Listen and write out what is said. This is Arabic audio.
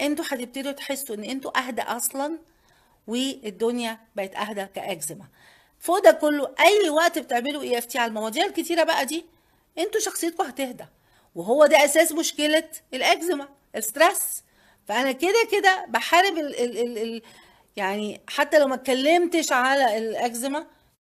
انتوا هتبتدوا تحسوا ان انتوا اهدى اصلا والدنيا بقت اهدى كاكزيما فوق ده كله اي وقت بتعملوا اي اف تي على المواضيع الكتيره بقى دي انتوا شخصيتكم هتهدى وهو ده اساس مشكله الاكزيما الستريس فانا كده كده بحارب ال ال ال يعني حتى لو ما اتكلمتش على الاكزيما